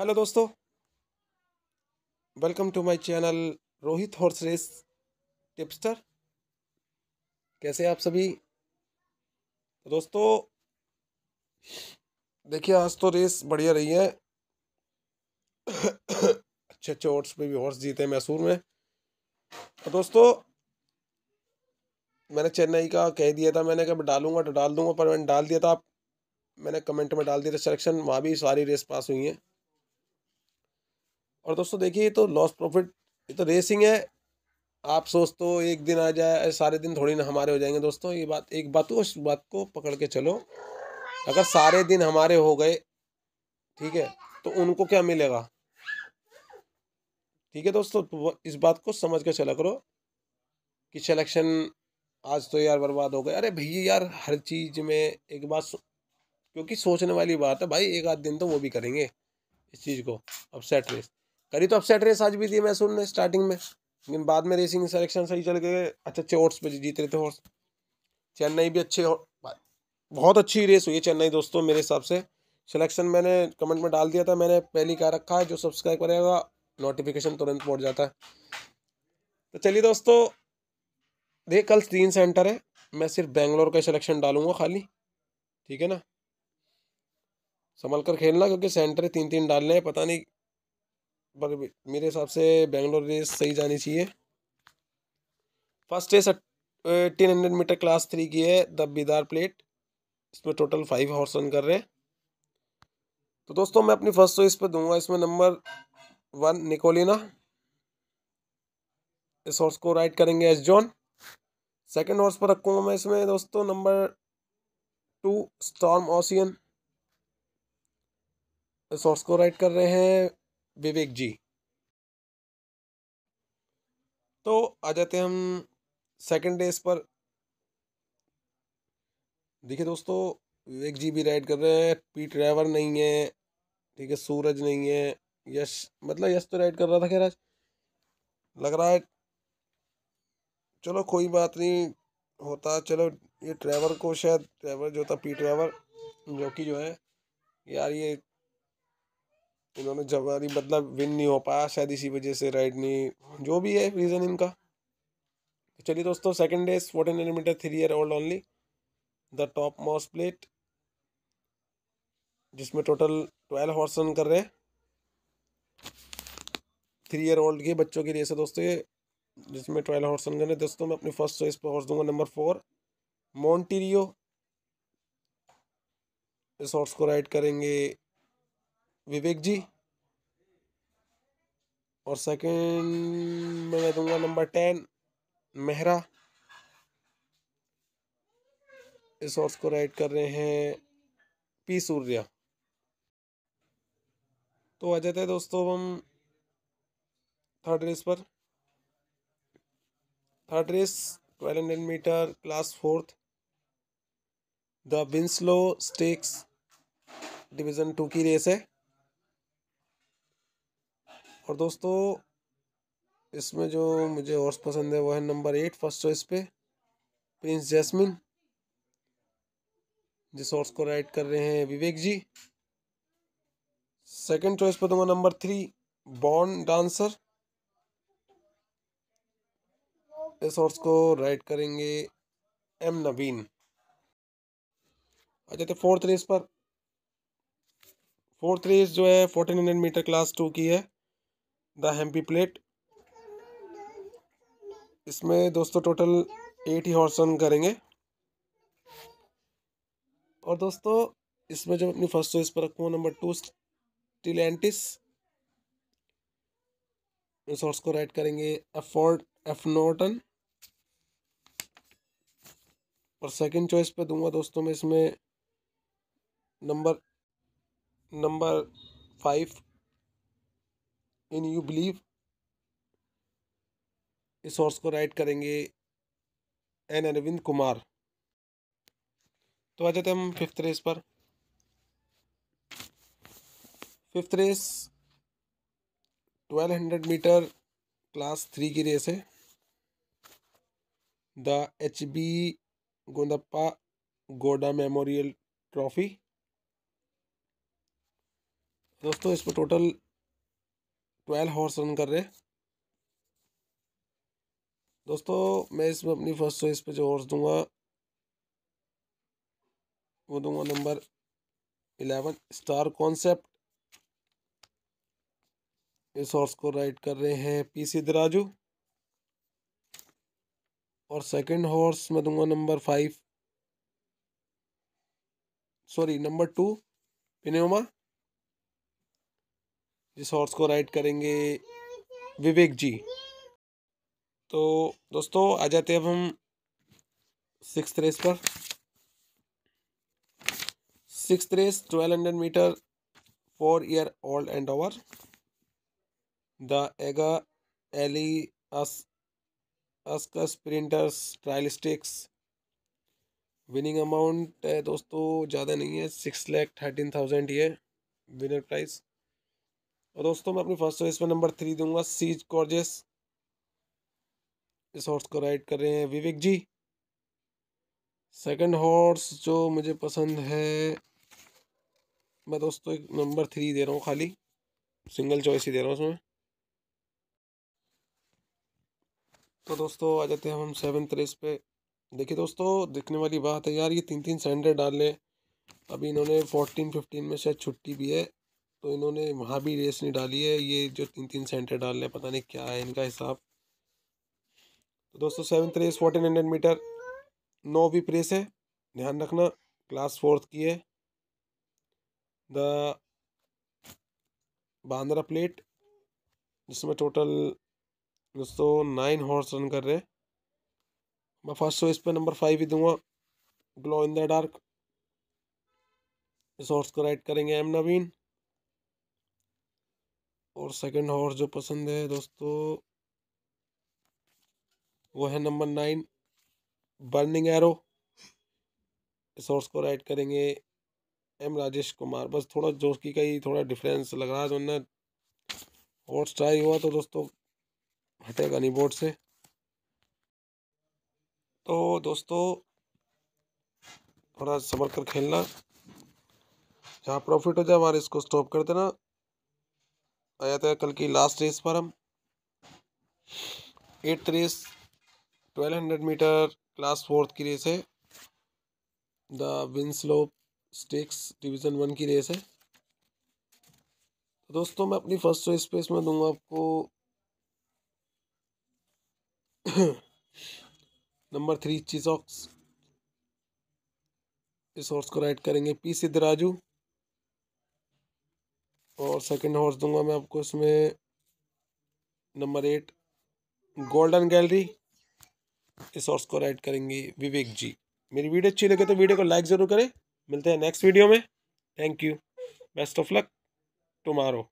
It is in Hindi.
हेलो दोस्तों welcome to my channel Rohit horse race tipster कैसे आप सभी तो दोस्तों देखिए आज तो रेस बढ़िया रही है अच्छे अच्छे हॉर्स पे भी हॉर्स जीते मैसूर में तो दोस्तों मैंने चेन्नई का कह दिया था मैंने कहा डालूंगा तो डाल दूंगा पर मैंने डाल दिया था आप मैंने कमेंट में डाल दिया था सिलेक्शन वहाँ भी सारी रेस पास हुई हैं और दोस्तों देखिए तो लॉस प्रॉफिट ये तो रेसिंग तो है आप सोच तो एक दिन आ जाए सारे दिन थोड़ी ना हमारे हो जाएंगे दोस्तों ये बात एक बात तो उस बात को पकड़ के चलो अगर सारे दिन हमारे हो गए ठीक है तो उनको क्या मिलेगा ठीक है दोस्तों तो इस बात को समझ के चला करो कि सिलेक्शन आज तो यार बर्बाद हो गए अरे भैया यार हर चीज़ में एक बात क्योंकि सोचने वाली बात है भाई एक आध दिन तो वो भी करेंगे इस चीज़ को अपसेट रेस करी तो अपसेट रेस आज भी थी मैं सुनने स्टार्टिंग में लेकिन बाद में रेसिंग सिलेक्शन सही चल गए अच्छा, अच्छे अच्छे हॉर्स पे जीत रहे थे हॉर्स चेन्नई भी अच्छे बहुत अच्छी रेस हुई है चेन्नई दोस्तों मेरे हिसाब से सिलेक्शन मैंने कमेंट में डाल दिया था मैंने पहली कहा रखा है जो सब्सक्राइब करेगा नोटिफिकेशन तुरंत पहुँच जाता है तो चलिए दोस्तों देख कल तीन सेंटर है मैं सिर्फ बेंगलोर का सिलेक्शन डालूंगा खाली ठीक है ना संभल कर खेलना क्योंकि सेंटर तीन तीन डालने हैं पता नहीं पर मेरे हिसाब से बेंगलोर रेस सही जानी चाहिए first race eighteen hundred metre class three की है द बीदार प्लेट इसमें टोटल फाइव हॉर्स रन कर रहे हैं तो दोस्तों मैं अपनी फर्स्ट चॉइस पे दूंगा इसमें नंबर वन निकोलिना इस हॉर्स को राइड करेंगे एस जॉन सेकेंड हॉर्स पर रखूँगा मैं इसमें दोस्तों नंबर टू स्टॉर्म ओशियन इस हॉर्स को राइड कर रहे हैं विवेक जी तो आ जाते हैं हम सेकंड डे इस पर देखिए दोस्तों विवेक जी भी राइड कर रहे हैं पी ड्राइवर नहीं है ठीक है सूरज नहीं है यश मतलब यश तो राइड कर रहा था खैर आज लग रहा है चलो कोई बात नहीं होता चलो ये ड्राइवर को शायद ड्राइवर जो था पी ड्राइवर जो कि जो है यार ये इन्होंने जवारी मतलब विन नहीं हो पाया शायद इसी वजह से राइड नहीं जो भी है रीज़न इनका चलिए दोस्तों second day fourteen kilometre three year old only the top most plate जिसमें टोटल ट्वेल्व हॉर्स रन कर रहे हैं थ्री ईयर ओल्ड के बच्चों के लिए से दोस्तों ये जिसमें ट्वेल्व हॉर्स रन कर रहे दोस्तों मैं अपनी फर्स्ट चॉइस पर हॉर्स दूंगा नंबर फोर मोन्टीरियो इस हॉर्स को राइड करेंगे विवेक जी और सेकंड मैं दूंगा नंबर टेन मेहरा इस हॉर्स को राइड कर रहे हैं पी सूर्या तो आ जाते हैं दोस्तों हम थर्ड रेस पर third race twelve hundred metre class fourth the Winslow stakes division two की रेस है और दोस्तों इसमें जो मुझे हॉर्स पसंद है वह है नंबर एट फर्स्ट चॉइस पे प्रिंस जैस्मिन जिस हॉर्स को राइड कर रहे हैं विवेक जी सेकंड चॉइस पे दूंगा नंबर थ्री बॉन डांसर इस हॉर्स को राइड करेंगे एम नवीन आ जाते फोर्थ रेस पर फोर्थ रेस जो है fourteen hundred metre class two की है द हेम्पी प्लेट इसमें दोस्तों टोटल एट ही हॉर्स रन करेंगे और दोस्तों इसमें जब अपनी फर्स्ट चॉइस पर रखूँ नंबर टू स्टिलेंटिस इस हॉर्स को राइड करेंगे एफोर्ड एफनोटन और सेकंड चॉइस पे दूंगा दोस्तों मैं इसमें number number five in you believe इस हॉर्स को राइट करेंगे एन अरविंद कुमार तो आ जाते हम फिफ्थ रेस पर fifth race twelve hundred metre class three की रेस है the H B Gondappa Gowda memorial trophy दोस्तों इसमें टोटल ट्वेल्व हॉर्स रन कर रहे दोस्तों मैं इसमें अपनी फर्स्ट चॉइस पे जो हॉर्स दूंगा वो दूंगा नंबर इलेवन स्टार कॉन्सेप्ट इस हॉर्स को राइड कर रहे हैं पी सी दराजू और सेकंड हॉर्स मैं दूंगा number five sorry number two पिनेमा जिस हॉर्स को राइड करेंगे विवेक जी तो दोस्तों आ जाते हैं अब हम सिक्स रेस पर six race twelve hundred metre four year old and over the एगा एली अस sprinters trial stakes winning amount दोस्तों ज़्यादा नहीं है सिक्स लैख थर्टीन थाउजेंड ये विनर प्राइज़ और दोस्तों मैं अपनी फर्स्ट चॉइस में नंबर थ्री दूंगा सीज कॉर्जेस इस हॉर्स को राइड कर रहे हैं विवेक जी सेकंड हॉर्स जो मुझे पसंद है मैं दोस्तों एक नंबर थ्री दे रहा हूँ खाली सिंगल चॉइस ही दे रहा हूँ उसमें तो दोस्तों आ जाते हैं हम सेवन रेस पे देखिए दोस्तों दिखने वाली बात है यार ये तीन तीन सैंडे डाल लें अभी इन्होंने फोर्टीन फिफ्टीन में शायद छुट्टी भी है तो इन्होंने वहाँ भी रेस नहीं डाली है ये जो तीन तीन सेंटर डाल रहे हैं पता नहीं क्या है इनका हिसाब तो दोस्तों seventh race fourteen hundred metre नौ वी प्रेस है ध्यान रखना क्लास फोर्थ की है द बांद्रा प्लेट जिसमें टोटल दोस्तों नाइन हॉर्स रन कर रहे हैं मैं फर्स्ट इस पर नंबर फाइव ही दूंगा ग्लो इन द डार्क इस हॉर्स को राइड करेंगे एम नवीन और सेकंड हॉर्स जो पसंद है दोस्तों वो है नंबर नाइन बर्निंग एरो इस हॉर्स को राइड करेंगे एम राजेश कुमार बस थोड़ा जोश का ही थोड़ा डिफरेंस लग रहा है वरना हॉर्स ट्राई हुआ तो दोस्तों हटेगा नहीं बोर्ड से तो दोस्तों थोड़ा संभल कर खेलना जहाँ प्रॉफिट हो जाए हमारे इसको स्टॉप कर देना आ जाता है कल की लास्ट रेस पर हम eight race twelve hundred metre class fourth की रेस है the Winslow stakes division one की रेस है तो दोस्तों मैं अपनी फर्स्ट रेस पे इसमें दूंगा आपको नंबर थ्री चीजॉक्स इस हॉर्स को राइड करेंगे पी सिद्धराजू और सेकंड हॉर्स दूंगा मैं आपको इसमें नंबर एट गोल्डन गैलरी इस हॉर्स को राइड करेंगे विवेक जी मेरी वीडियो अच्छी लगे तो वीडियो को लाइक ज़रूर करें मिलते हैं नेक्स्ट वीडियो में thank you best of luck tomorrow